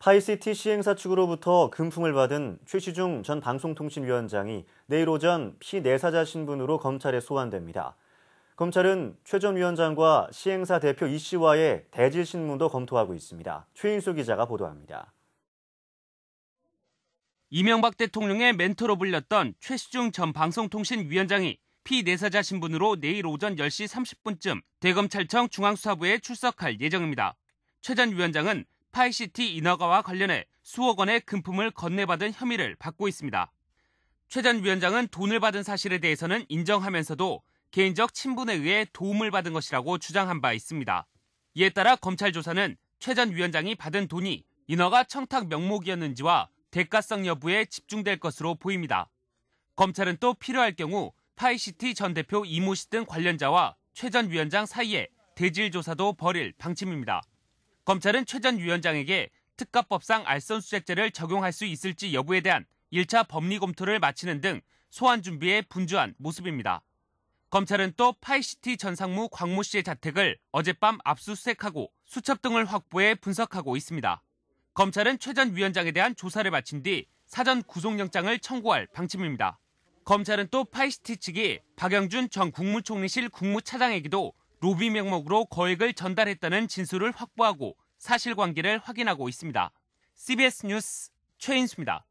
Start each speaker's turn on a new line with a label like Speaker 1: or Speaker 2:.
Speaker 1: 파이시티 시행사 측으로부터 금품을 받은 최시중 전 방송통신위원장이 내일 오전 피내사자 신분으로 검찰에 소환됩니다. 검찰은 최 전 위원장과 시행사 대표 이 씨와의 대질 신문도 검토하고 있습니다. 최인수 기자가 보도합니다.
Speaker 2: 이명박 대통령의 멘토로 불렸던 최시중 전 방송통신위원장이 피내사자 신분으로 내일 오전 10시 30분쯤 대검찰청 중앙수사부에 출석할 예정입니다. 최 전 위원장은 파이시티 인허가와 관련해 수억 원의 금품을 건네받은 혐의를 받고 있습니다. 최 전 위원장은 돈을 받은 사실에 대해서는 인정하면서도 개인적 친분에 의해 도움을 받은 것이라고 주장한 바 있습니다. 이에 따라 검찰 조사는 최 전 위원장이 받은 돈이 인허가 청탁 명목이었는지와 대가성 여부에 집중될 것으로 보입니다. 검찰은 또 필요할 경우 파이시티 전 대표 이모 씨등 관련자와 최 전 위원장 사이에 대질 조사도 벌일 방침입니다. 검찰은 최전 위원장에게 특가법상 알선수색제를 적용할 수 있을지 여부에 대한 1차 법리 검토를 마치는 등 소환 준비에 분주한 모습입니다. 검찰은 또 파이시티 전 상무 광모 씨의 자택을 어젯밤 압수수색하고 수첩 등을 확보해 분석하고 있습니다. 검찰은 최전 위원장에 대한 조사를 마친 뒤 사전 구속영장을 청구할 방침입니다. 검찰은 또 파이시티 측이 박영준 전 국무총리실 국무차장에게도 로비 명목으로 거액을 전달했다는 진술을 확보하고 사실관계를 확인하고 있습니다. CBS 뉴스 최인수입니다.